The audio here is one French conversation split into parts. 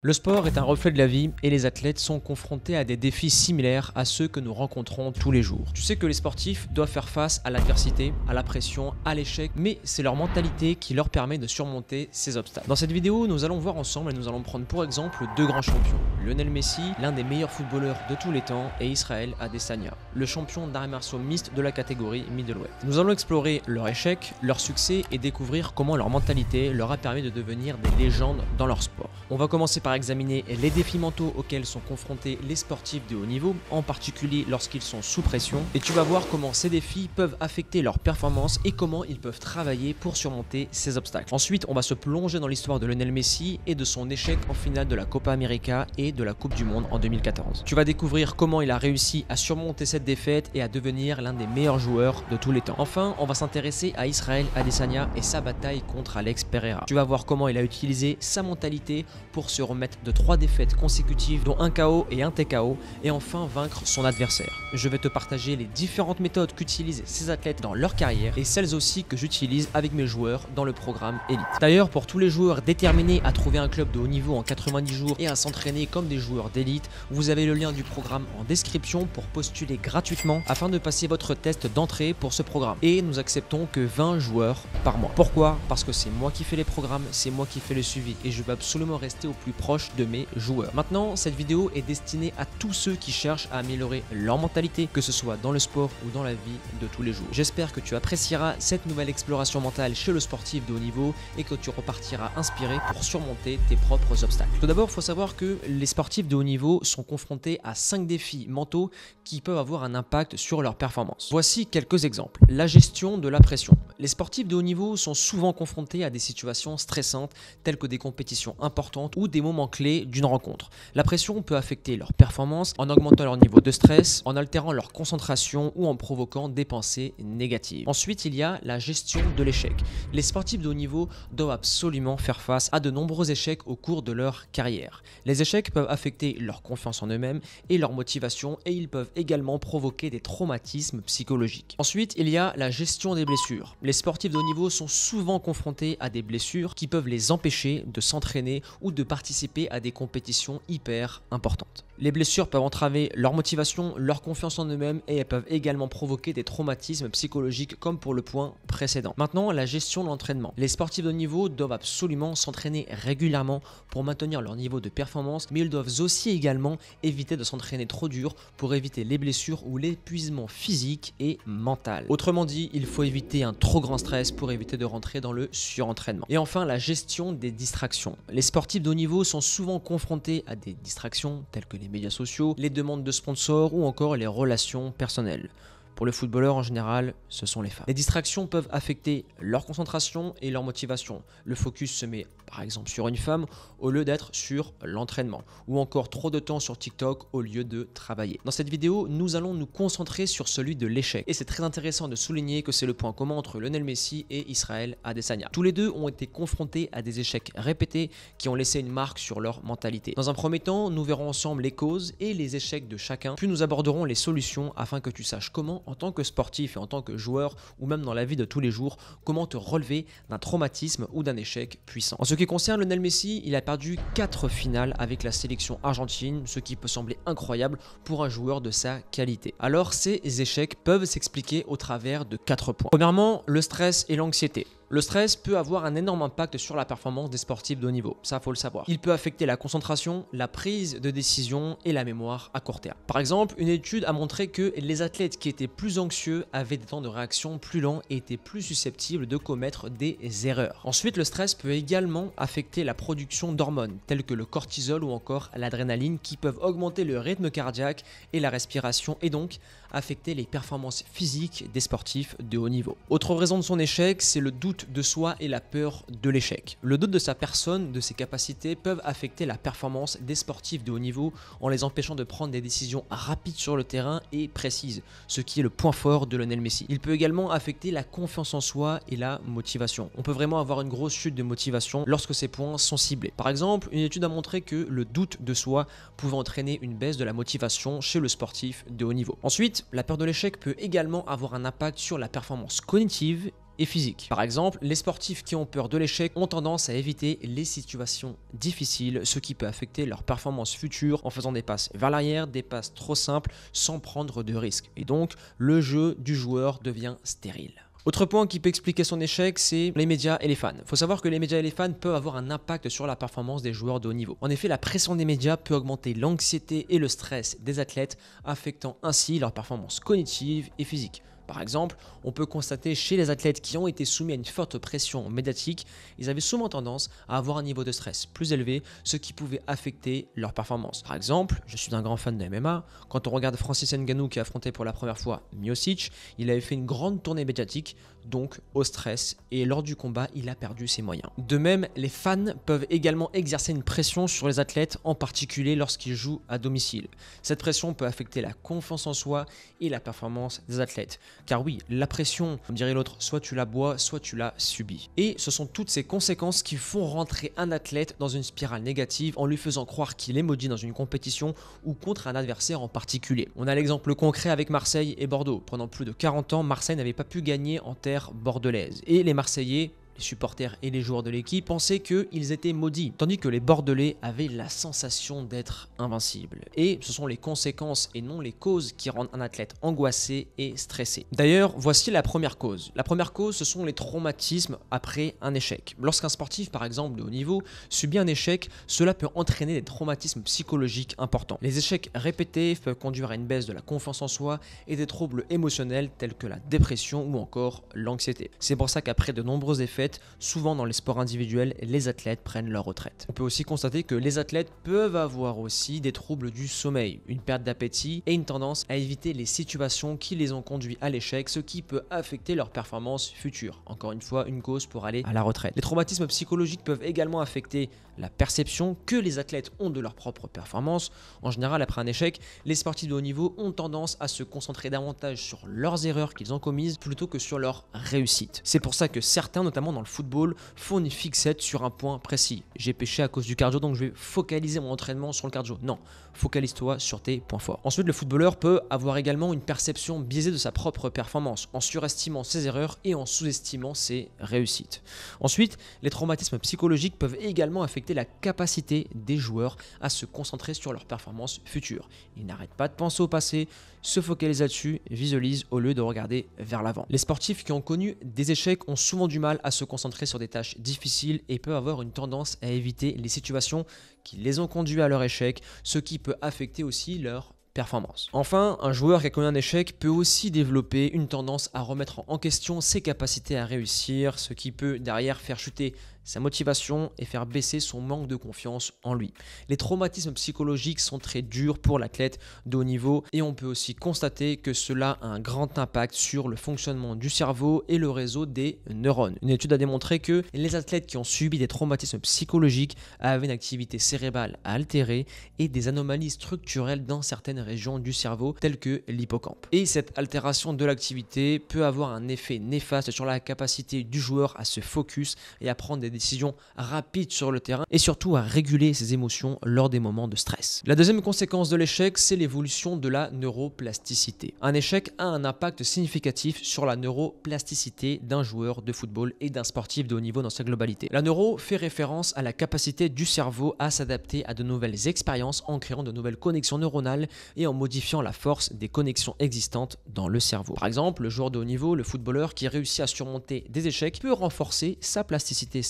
Le sport est un reflet de la vie et les athlètes sont confrontés à des défis similaires à ceux que nous rencontrons tous les jours. Tu sais que les sportifs doivent faire face à l'adversité, à la pression, à l'échec, mais c'est leur mentalité qui leur permet de surmonter ces obstacles. Dans cette vidéo, nous allons voir ensemble et nous allons prendre pour exemple deux grands champions. Lionel Messi, l'un des meilleurs footballeurs de tous les temps, et Israël Adesanya, le champion d'arts martiaux mixtes de la catégorie middleweight. Nous allons explorer leur échec, leur succès et découvrir comment leur mentalité leur a permis de devenir des légendes dans leur sport. On va commencer par examiner les défis mentaux auxquels sont confrontés les sportifs de haut niveau, en particulier lorsqu'ils sont sous pression, et tu vas voir comment ces défis peuvent affecter leur performance et comment ils peuvent travailler pour surmonter ces obstacles. Ensuite, on va se plonger dans l'histoire de Lionel Messi et de son échec en finale de la Copa América et de la Coupe du Monde en 2014. Tu vas découvrir comment il a réussi à surmonter cette défaite et à devenir l'un des meilleurs joueurs de tous les temps. Enfin, on va s'intéresser à Israël Adesanya et sa bataille contre Alex Pereira. Tu vas voir comment il a utilisé sa mentalité pour se remettre de trois défaites consécutives, dont un KO et un TKO, et enfin vaincre son adversaire. Je vais te partager les différentes méthodes qu'utilisent ces athlètes dans leur carrière et celles aussi que j'utilise avec mes joueurs dans le programme Elite. D'ailleurs, pour tous les joueurs déterminés à trouver un club de haut niveau en 90 jours et à s'entraîner comme des joueurs d'élite, vous avez le lien du programme en description pour postuler gratuitement afin de passer votre test d'entrée pour ce programme. Et nous acceptons que 20 joueurs par mois. Pourquoi Parce que c'est moi qui fais les programmes, c'est moi qui fais le suivi et je veux absolument rester au plus proche de mes joueurs. Maintenant, cette vidéo est destinée à tous ceux qui cherchent à améliorer leur mentalité, que ce soit dans le sport ou dans la vie de tous les jours. J'espère que tu apprécieras cette nouvelle exploration mentale chez le sportif de haut niveau et que tu repartiras inspiré pour surmonter tes propres obstacles. Tout d'abord, il faut savoir que les sportifs de haut niveau sont confrontés à 5 défis mentaux qui peuvent avoir un impact sur leur performance. Voici quelques exemples. La gestion de la pression. Les sportifs de haut niveau sont souvent confrontés à des situations stressantes telles que des compétitions importantes ou des moments Clé clés d'une rencontre. La pression peut affecter leur performance en augmentant leur niveau de stress, en altérant leur concentration ou en provoquant des pensées négatives. Ensuite, il y a la gestion de l'échec. Les sportifs de haut niveau doivent absolument faire face à de nombreux échecs au cours de leur carrière. Les échecs peuvent affecter leur confiance en eux-mêmes et leur motivation et ils peuvent également provoquer des traumatismes psychologiques. Ensuite, il y a la gestion des blessures. Les sportifs de haut niveau sont souvent confrontés à des blessures qui peuvent les empêcher de s'entraîner ou de participer à des compétitions hyper importantes. Les blessures peuvent entraver leur motivation, leur confiance en eux-mêmes et elles peuvent également provoquer des traumatismes psychologiques comme pour le point précédent. Maintenant, la gestion de l'entraînement. Les sportifs de niveau doivent absolument s'entraîner régulièrement pour maintenir leur niveau de performance, mais ils doivent aussi également éviter de s'entraîner trop dur pour éviter les blessures ou l'épuisement physique et mental. Autrement dit, il faut éviter un trop grand stress pour éviter de rentrer dans le surentraînement. Et enfin, la gestion des distractions. Les sportifs de haut niveau sont souvent confrontés à des distractions telles que les médias sociaux, les demandes de sponsors ou encore les relations personnelles. Pour le footballeur en général, ce sont les femmes. Les distractions peuvent affecter leur concentration et leur motivation. Le focus se met par exemple sur une femme, au lieu d'être sur l'entraînement, ou encore trop de temps sur TikTok au lieu de travailler. Dans cette vidéo, nous allons nous concentrer sur celui de l'échec, et c'est très intéressant de souligner que c'est le point commun entre Lionel Messi et Israël Adesanya. Tous les deux ont été confrontés à des échecs répétés qui ont laissé une marque sur leur mentalité. Dans un premier temps, nous verrons ensemble les causes et les échecs de chacun, puis nous aborderons les solutions afin que tu saches comment, en tant que sportif et en tant que joueur, ou même dans la vie de tous les jours, comment te relever d'un traumatisme ou d'un échec puissant qui concerne Lionel Messi, il a perdu 4 finales avec la sélection argentine, ce qui peut sembler incroyable pour un joueur de sa qualité. Alors ces échecs peuvent s'expliquer au travers de 4 points. Premièrement, le stress et l'anxiété. Le stress peut avoir un énorme impact sur la performance des sportifs de haut niveau, ça faut le savoir. Il peut affecter la concentration, la prise de décision et la mémoire à court terme. Par exemple, une étude a montré que les athlètes qui étaient plus anxieux avaient des temps de réaction plus lents et étaient plus susceptibles de commettre des erreurs. Ensuite, le stress peut également affecter la production d'hormones telles que le cortisol ou encore l'adrénaline qui peuvent augmenter le rythme cardiaque et la respiration et donc affecter les performances physiques des sportifs de haut niveau. Autre raison de son échec, c'est le doute de soi et la peur de l'échec. Le doute de sa personne, de ses capacités, peuvent affecter la performance des sportifs de haut niveau en les empêchant de prendre des décisions rapides sur le terrain et précises, ce qui est le point fort de Lionel Messi. Il peut également affecter la confiance en soi et la motivation. On peut vraiment avoir une grosse chute de motivation lorsque ces points sont ciblés. Par exemple, une étude a montré que le doute de soi pouvait entraîner une baisse de la motivation chez le sportif de haut niveau. Ensuite, la peur de l'échec peut également avoir un impact sur la performance cognitive et physique. Par exemple, les sportifs qui ont peur de l'échec ont tendance à éviter les situations difficiles, ce qui peut affecter leur performance future en faisant des passes vers l'arrière, des passes trop simples, sans prendre de risques. Et donc, le jeu du joueur devient stérile. Autre point qui peut expliquer son échec, c'est les médias et les fans. Faut savoir que les médias et les fans peuvent avoir un impact sur la performance des joueurs de haut niveau. En effet, la pression des médias peut augmenter l'anxiété et le stress des athlètes, affectant ainsi leur performance cognitive et physique. Par exemple, on peut constater chez les athlètes qui ont été soumis à une forte pression médiatique, ils avaient souvent tendance à avoir un niveau de stress plus élevé, ce qui pouvait affecter leur performance. Par exemple, je suis un grand fan de MMA, quand on regarde Francis Ngannou qui a affronté pour la première fois Miosic, il avait fait une grande tournée médiatique donc au stress, et lors du combat, il a perdu ses moyens. De même, les fans peuvent également exercer une pression sur les athlètes, en particulier lorsqu'ils jouent à domicile. Cette pression peut affecter la confiance en soi et la performance des athlètes. Car oui, la pression, comme dirait l'autre, soit tu la bois, soit tu la subis. Et ce sont toutes ces conséquences qui font rentrer un athlète dans une spirale négative en lui faisant croire qu'il est maudit dans une compétition ou contre un adversaire en particulier. On a l'exemple concret avec Marseille et Bordeaux. Pendant plus de 40 ans, Marseille n'avait pas pu gagner en terre bordelaise. Et les Marseillais les supporters et les joueurs de l'équipe, pensaient qu'ils étaient maudits, tandis que les Bordelais avaient la sensation d'être invincibles. Et ce sont les conséquences et non les causes qui rendent un athlète angoissé et stressé. D'ailleurs, voici la première cause. La première cause, ce sont les traumatismes après un échec. Lorsqu'un sportif, par exemple de haut niveau, subit un échec, cela peut entraîner des traumatismes psychologiques importants. Les échecs répétés peuvent conduire à une baisse de la confiance en soi et des troubles émotionnels tels que la dépression ou encore l'anxiété. C'est pour ça qu'après de nombreux effets, Souvent dans les sports individuels, les athlètes prennent leur retraite. On peut aussi constater que les athlètes peuvent avoir aussi des troubles du sommeil, une perte d'appétit et une tendance à éviter les situations qui les ont conduits à l'échec, ce qui peut affecter leur performance future. Encore une fois, une cause pour aller à la retraite. Les traumatismes psychologiques peuvent également affecter la perception que les athlètes ont de leur propre performance. En général, après un échec, les sportifs de haut niveau ont tendance à se concentrer davantage sur leurs erreurs qu'ils ont commises plutôt que sur leur réussite. C'est pour ça que certains, notamment dans le football, font une fixette sur un point précis. J'ai pêché à cause du cardio, donc je vais focaliser mon entraînement sur le cardio. Non, focalise-toi sur tes points forts. Ensuite, le footballeur peut avoir également une perception biaisée de sa propre performance, en surestimant ses erreurs et en sous-estimant ses réussites. Ensuite, les traumatismes psychologiques peuvent également affecter la capacité des joueurs à se concentrer sur leurs performances futures. Ils n'arrêtent pas de penser au passé, se focalisent là-dessus, visualisent au lieu de regarder vers l'avant. Les sportifs qui ont connu des échecs ont souvent du mal à se concentrer sur des tâches difficiles et peuvent avoir une tendance à éviter les situations qui les ont conduits à leur échec, ce qui peut affecter aussi leur performance. Enfin, un joueur qui a connu un échec peut aussi développer une tendance à remettre en question ses capacités à réussir, ce qui peut derrière faire chuter sa motivation et faire baisser son manque de confiance en lui. Les traumatismes psychologiques sont très durs pour l'athlète de haut niveau et on peut aussi constater que cela a un grand impact sur le fonctionnement du cerveau et le réseau des neurones. Une étude a démontré que les athlètes qui ont subi des traumatismes psychologiques avaient une activité cérébrale altérée et des anomalies structurelles dans certaines régions du cerveau telles que l'hippocampe. Et cette altération de l'activité peut avoir un effet néfaste sur la capacité du joueur à se focus et à prendre des décisions rapides sur le terrain et surtout à réguler ses émotions lors des moments de stress. La deuxième conséquence de l'échec, c'est l'évolution de la neuroplasticité. Un échec a un impact significatif sur la neuroplasticité d'un joueur de football et d'un sportif de haut niveau dans sa globalité. La neuro fait référence à la capacité du cerveau à s'adapter à de nouvelles expériences en créant de nouvelles connexions neuronales et en modifiant la force des connexions existantes dans le cerveau. Par exemple, le joueur de haut niveau, le footballeur qui réussit à surmonter des échecs peut renforcer sa plasticité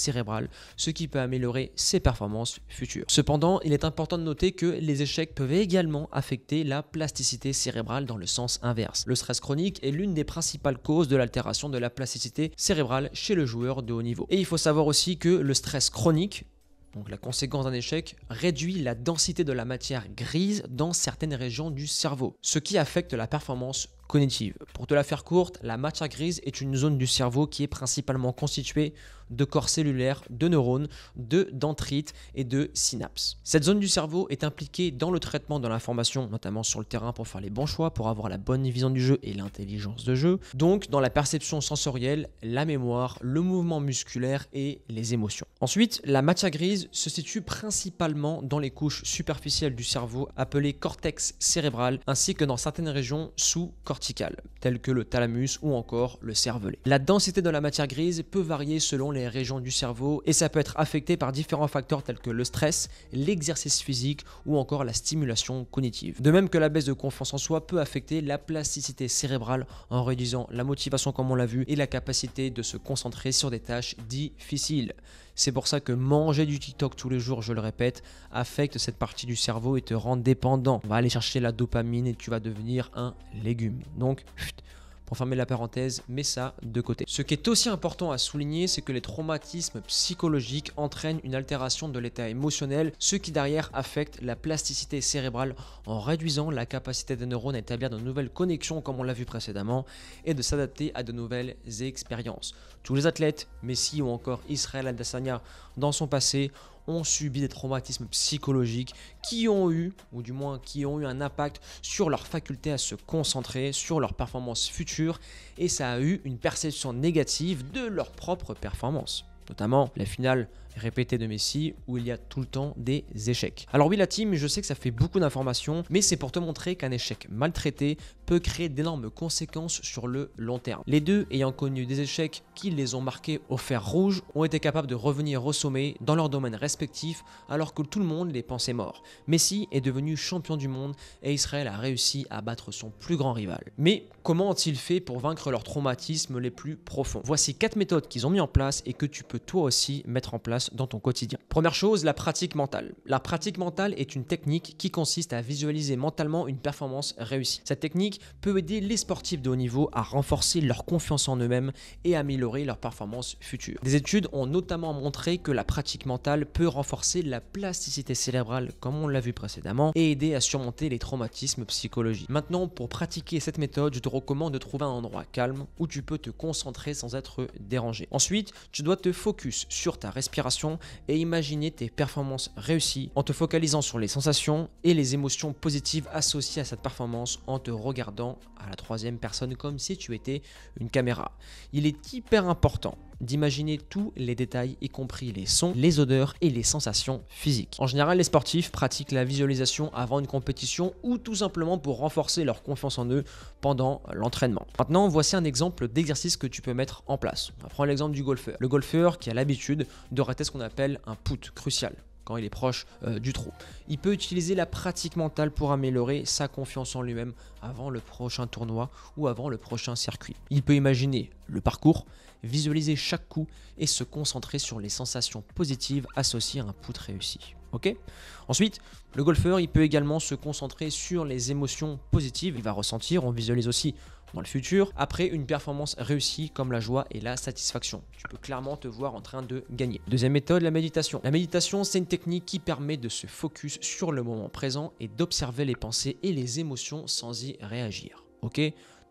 ce qui peut améliorer ses performances futures. Cependant, il est important de noter que les échecs peuvent également affecter la plasticité cérébrale dans le sens inverse. Le stress chronique est l'une des principales causes de l'altération de la plasticité cérébrale chez le joueur de haut niveau. Et il faut savoir aussi que le stress chronique donc la conséquence d'un échec réduit la densité de la matière grise dans certaines régions du cerveau, ce qui affecte la performance pour te la faire courte, la matière grise est une zone du cerveau qui est principalement constituée de corps cellulaires, de neurones, de dendrites et de synapses. Cette zone du cerveau est impliquée dans le traitement de l'information, notamment sur le terrain pour faire les bons choix, pour avoir la bonne vision du jeu et l'intelligence de jeu, donc dans la perception sensorielle, la mémoire, le mouvement musculaire et les émotions. Ensuite, la matière grise se situe principalement dans les couches superficielles du cerveau appelées cortex cérébral ainsi que dans certaines régions sous-cortex tels telles que le thalamus ou encore le cervelet. La densité de la matière grise peut varier selon les régions du cerveau et ça peut être affecté par différents facteurs tels que le stress, l'exercice physique ou encore la stimulation cognitive. De même que la baisse de confiance en soi peut affecter la plasticité cérébrale en réduisant la motivation comme on l'a vu et la capacité de se concentrer sur des tâches difficiles. C'est pour ça que manger du TikTok tous les jours, je le répète, affecte cette partie du cerveau et te rend dépendant. On va aller chercher la dopamine et tu vas devenir un légume. Donc, chut, pour fermer la parenthèse, mets ça de côté. Ce qui est aussi important à souligner, c'est que les traumatismes psychologiques entraînent une altération de l'état émotionnel, ce qui derrière affecte la plasticité cérébrale en réduisant la capacité des neurones à établir de nouvelles connexions comme on l'a vu précédemment et de s'adapter à de nouvelles expériences. Tous les athlètes, Messi ou encore Israël Adesanya dans son passé ont subi des traumatismes psychologiques qui ont eu, ou du moins qui ont eu un impact sur leur faculté à se concentrer, sur leur performance future, et ça a eu une perception négative de leur propre performance. Notamment la finale Répété de Messi où il y a tout le temps des échecs. Alors oui la team, je sais que ça fait beaucoup d'informations, mais c'est pour te montrer qu'un échec maltraité peut créer d'énormes conséquences sur le long terme. Les deux ayant connu des échecs qui les ont marqués au fer rouge, ont été capables de revenir au sommet dans leur domaine respectif alors que tout le monde les pensait morts. Messi est devenu champion du monde et Israël a réussi à battre son plus grand rival. Mais comment ont-ils fait pour vaincre leurs traumatismes les plus profonds Voici quatre méthodes qu'ils ont mis en place et que tu peux toi aussi mettre en place dans ton quotidien. Première chose, la pratique mentale. La pratique mentale est une technique qui consiste à visualiser mentalement une performance réussie. Cette technique peut aider les sportifs de haut niveau à renforcer leur confiance en eux-mêmes et améliorer leur performance future. Des études ont notamment montré que la pratique mentale peut renforcer la plasticité cérébrale, comme on l'a vu précédemment, et aider à surmonter les traumatismes psychologiques. Maintenant, pour pratiquer cette méthode, je te recommande de trouver un endroit calme où tu peux te concentrer sans être dérangé. Ensuite, tu dois te focus sur ta respiration et imaginer tes performances réussies en te focalisant sur les sensations et les émotions positives associées à cette performance en te regardant à la troisième personne comme si tu étais une caméra. Il est hyper important d'imaginer tous les détails, y compris les sons, les odeurs et les sensations physiques. En général, les sportifs pratiquent la visualisation avant une compétition ou tout simplement pour renforcer leur confiance en eux pendant l'entraînement. Maintenant, voici un exemple d'exercice que tu peux mettre en place. On prendre l'exemple du golfeur. Le golfeur qui a l'habitude de rater ce qu'on appelle un put crucial quand il est proche euh, du trou. Il peut utiliser la pratique mentale pour améliorer sa confiance en lui-même avant le prochain tournoi ou avant le prochain circuit. Il peut imaginer le parcours, visualiser chaque coup et se concentrer sur les sensations positives associées à un put réussi. Ok. Ensuite, le golfeur, il peut également se concentrer sur les émotions positives. Il va ressentir, on visualise aussi dans le futur après une performance réussie comme la joie et la satisfaction. Tu peux clairement te voir en train de gagner. Deuxième méthode, la méditation. La méditation, c'est une technique qui permet de se focus sur le moment présent et d'observer les pensées et les émotions sans y réagir. Ok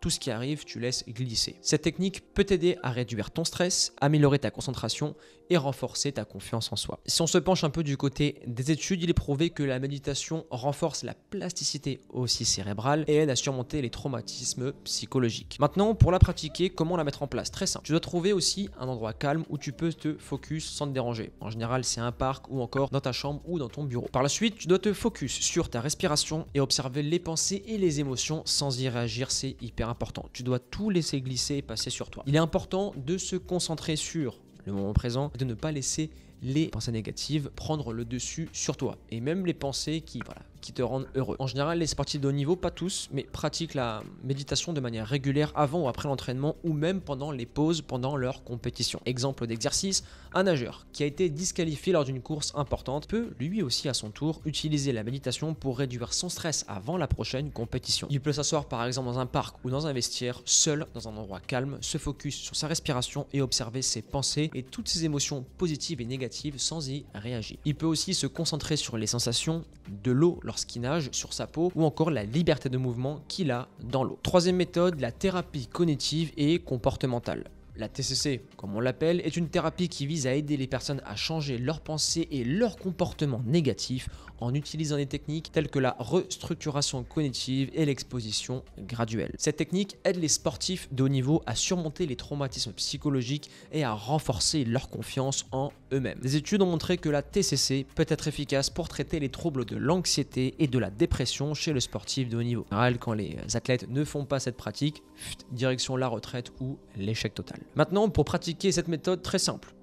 tout ce qui arrive, tu laisses glisser. Cette technique peut t'aider à réduire ton stress, améliorer ta concentration et renforcer ta confiance en soi. Si on se penche un peu du côté des études, il est prouvé que la méditation renforce la plasticité aussi cérébrale et aide à surmonter les traumatismes psychologiques. Maintenant, pour la pratiquer, comment la mettre en place Très simple. Tu dois trouver aussi un endroit calme où tu peux te focus sans te déranger. En général, c'est un parc ou encore dans ta chambre ou dans ton bureau. Par la suite, tu dois te focus sur ta respiration et observer les pensées et les émotions sans y réagir, c'est hyper important. Tu dois tout laisser glisser et passer sur toi. Il est important de se concentrer sur le moment présent et de ne pas laisser les pensées négatives prendre le dessus sur toi et même les pensées qui, voilà, qui te rendent heureux. En général, les sportifs de haut niveau, pas tous, mais pratiquent la méditation de manière régulière avant ou après l'entraînement ou même pendant les pauses pendant leur compétition. Exemple d'exercice, un nageur qui a été disqualifié lors d'une course importante peut lui aussi à son tour utiliser la méditation pour réduire son stress avant la prochaine compétition. Il peut s'asseoir par exemple dans un parc ou dans un vestiaire, seul, dans un endroit calme, se focus sur sa respiration et observer ses pensées et toutes ses émotions positives et négatives sans y réagir. Il peut aussi se concentrer sur les sensations de l'eau lorsqu'il nage sur sa peau ou encore la liberté de mouvement qu'il a dans l'eau. Troisième méthode, la thérapie cognitive et comportementale. La TCC, comme on l'appelle, est une thérapie qui vise à aider les personnes à changer leurs pensées et leurs comportements négatifs en utilisant des techniques telles que la restructuration cognitive et l'exposition graduelle. Cette technique aide les sportifs de haut niveau à surmonter les traumatismes psychologiques et à renforcer leur confiance en eux-mêmes. Des études ont montré que la TCC peut être efficace pour traiter les troubles de l'anxiété et de la dépression chez le sportif de haut niveau. général, quand les athlètes ne font pas cette pratique, direction la retraite ou l'échec total. Maintenant, pour pratiquer cette méthode très simple,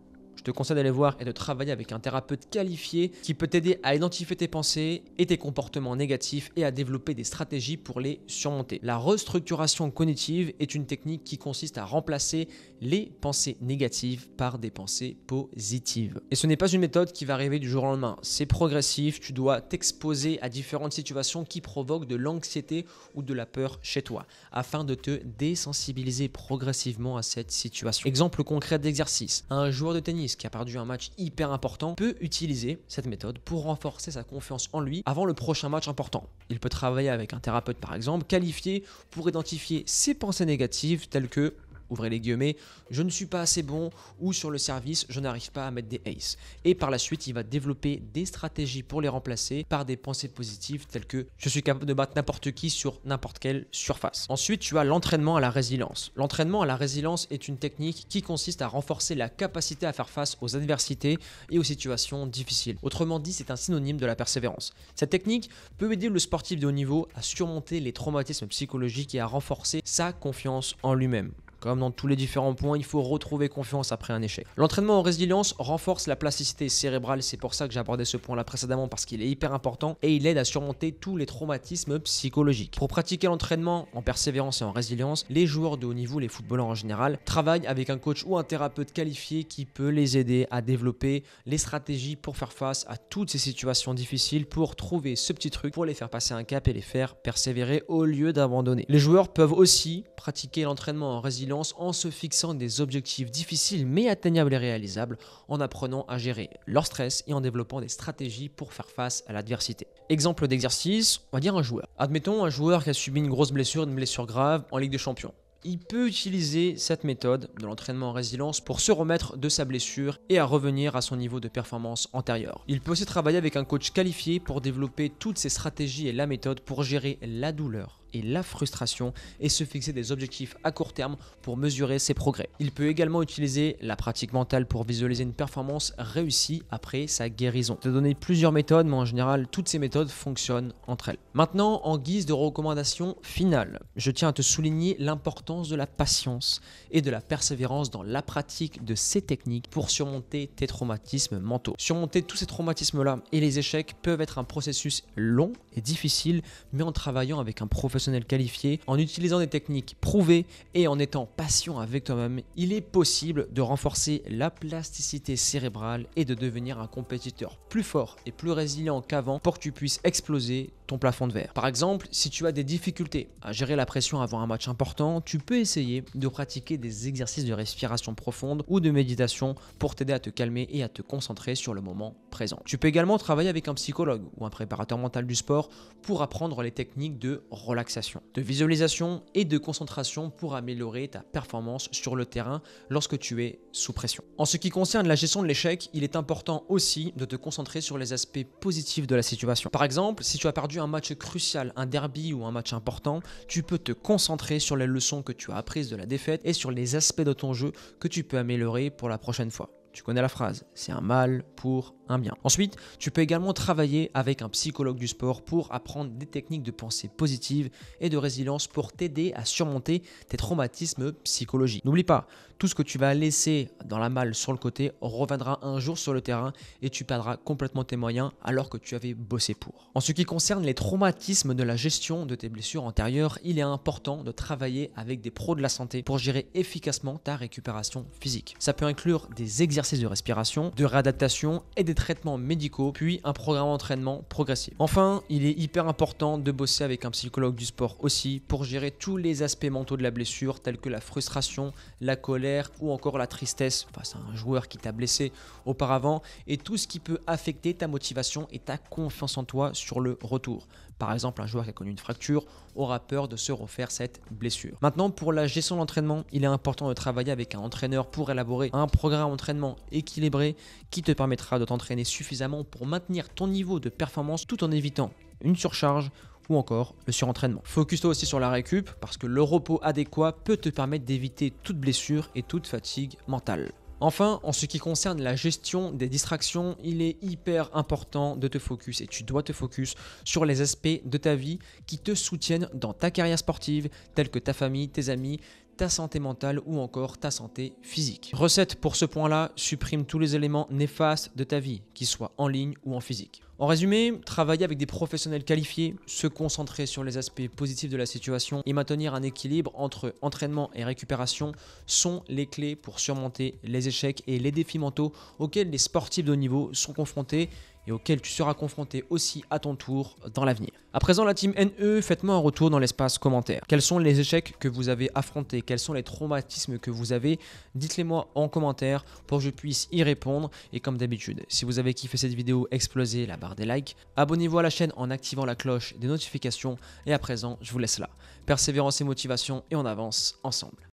te conseille d'aller voir et de travailler avec un thérapeute qualifié qui peut t'aider à identifier tes pensées et tes comportements négatifs et à développer des stratégies pour les surmonter. La restructuration cognitive est une technique qui consiste à remplacer les pensées négatives par des pensées positives. Et ce n'est pas une méthode qui va arriver du jour au lendemain. C'est progressif, tu dois t'exposer à différentes situations qui provoquent de l'anxiété ou de la peur chez toi afin de te désensibiliser progressivement à cette situation. Exemple concret d'exercice. Un joueur de tennis qui a perdu un match hyper important, peut utiliser cette méthode pour renforcer sa confiance en lui avant le prochain match important. Il peut travailler avec un thérapeute par exemple, qualifié pour identifier ses pensées négatives telles que ouvrez les guillemets, je ne suis pas assez bon ou sur le service, je n'arrive pas à mettre des aces. Et par la suite, il va développer des stratégies pour les remplacer par des pensées positives telles que je suis capable de battre n'importe qui sur n'importe quelle surface. Ensuite, tu as l'entraînement à la résilience. L'entraînement à la résilience est une technique qui consiste à renforcer la capacité à faire face aux adversités et aux situations difficiles. Autrement dit, c'est un synonyme de la persévérance. Cette technique peut aider le sportif de haut niveau à surmonter les traumatismes psychologiques et à renforcer sa confiance en lui-même. Comme dans tous les différents points, il faut retrouver confiance après un échec. L'entraînement en résilience renforce la plasticité cérébrale, c'est pour ça que j'ai abordé ce point-là précédemment parce qu'il est hyper important et il aide à surmonter tous les traumatismes psychologiques. Pour pratiquer l'entraînement en persévérance et en résilience, les joueurs de haut niveau, les footballeurs en général, travaillent avec un coach ou un thérapeute qualifié qui peut les aider à développer les stratégies pour faire face à toutes ces situations difficiles, pour trouver ce petit truc, pour les faire passer un cap et les faire persévérer au lieu d'abandonner. Les joueurs peuvent aussi pratiquer l'entraînement en résilience en se fixant des objectifs difficiles mais atteignables et réalisables, en apprenant à gérer leur stress et en développant des stratégies pour faire face à l'adversité. Exemple d'exercice, on va dire un joueur. Admettons un joueur qui a subi une grosse blessure, une blessure grave en Ligue des Champions il peut utiliser cette méthode de l'entraînement en résilience pour se remettre de sa blessure et à revenir à son niveau de performance antérieur. Il peut aussi travailler avec un coach qualifié pour développer toutes ses stratégies et la méthode pour gérer la douleur, et la frustration et se fixer des objectifs à court terme pour mesurer ses progrès. Il peut également utiliser la pratique mentale pour visualiser une performance réussie après sa guérison. Je donner plusieurs méthodes, mais en général, toutes ces méthodes fonctionnent entre elles. Maintenant, en guise de recommandation finale, je tiens à te souligner l'importance de la patience et de la persévérance dans la pratique de ces techniques pour surmonter tes traumatismes mentaux. Surmonter tous ces traumatismes-là et les échecs peuvent être un processus long et difficile, mais en travaillant avec un professionnel qualifié, en utilisant des techniques prouvées et en étant patient avec toi-même, il est possible de renforcer la plasticité cérébrale et de devenir un compétiteur plus fort et plus résilient qu'avant pour que tu puisses exploser ton plafond de verre. Par exemple, si tu as des difficultés à gérer la pression avant un match important, tu peux essayer de pratiquer des exercices de respiration profonde ou de méditation pour t'aider à te calmer et à te concentrer sur le moment présent. Tu peux également travailler avec un psychologue ou un préparateur mental du sport pour apprendre les techniques de relaxation, de visualisation et de concentration pour améliorer ta performance sur le terrain lorsque tu es sous pression. En ce qui concerne la gestion de l'échec, il est important aussi de te concentrer sur les aspects positifs de la situation. Par exemple, si tu as perdu un match crucial, un derby ou un match important, tu peux te concentrer sur les leçons que tu as apprises de la défaite et sur les aspects de ton jeu que tu peux améliorer pour la prochaine fois. Tu connais la phrase, c'est un mal pour un bien. Ensuite, tu peux également travailler avec un psychologue du sport pour apprendre des techniques de pensée positive et de résilience pour t'aider à surmonter tes traumatismes psychologiques. N'oublie pas, tout ce que tu vas laisser dans la malle sur le côté reviendra un jour sur le terrain et tu perdras complètement tes moyens alors que tu avais bossé pour. En ce qui concerne les traumatismes de la gestion de tes blessures antérieures, il est important de travailler avec des pros de la santé pour gérer efficacement ta récupération physique. Ça peut inclure des exercices de respiration, de réadaptation et des traitements médicaux, puis un programme d'entraînement progressif. Enfin, il est hyper important de bosser avec un psychologue du sport aussi pour gérer tous les aspects mentaux de la blessure tels que la frustration, la colère, ou encore la tristesse face à un joueur qui t'a blessé auparavant et tout ce qui peut affecter ta motivation et ta confiance en toi sur le retour. Par exemple, un joueur qui a connu une fracture aura peur de se refaire cette blessure. Maintenant, pour la gestion de l'entraînement, il est important de travailler avec un entraîneur pour élaborer un programme d'entraînement équilibré qui te permettra de t'entraîner suffisamment pour maintenir ton niveau de performance tout en évitant une surcharge ou encore le surentraînement. Focus-toi aussi sur la récup parce que le repos adéquat peut te permettre d'éviter toute blessure et toute fatigue mentale. Enfin, en ce qui concerne la gestion des distractions, il est hyper important de te focus et tu dois te focus sur les aspects de ta vie qui te soutiennent dans ta carrière sportive, tels que ta famille, tes amis, ta santé mentale ou encore ta santé physique. Recette pour ce point-là, supprime tous les éléments néfastes de ta vie, qu'ils soient en ligne ou en physique. En résumé, travailler avec des professionnels qualifiés, se concentrer sur les aspects positifs de la situation et maintenir un équilibre entre entraînement et récupération sont les clés pour surmonter les échecs et les défis mentaux auxquels les sportifs de haut niveau sont confrontés et auxquels tu seras confronté aussi à ton tour dans l'avenir. À présent, la team NE, faites-moi un retour dans l'espace commentaire. Quels sont les échecs que vous avez affrontés Quels sont les traumatismes que vous avez Dites-les moi en commentaire pour que je puisse y répondre. Et comme d'habitude, si vous avez kiffé cette vidéo, explosez la barre des likes. Abonnez-vous à la chaîne en activant la cloche des notifications. Et à présent, je vous laisse là. Persévérance et motivation et on avance ensemble.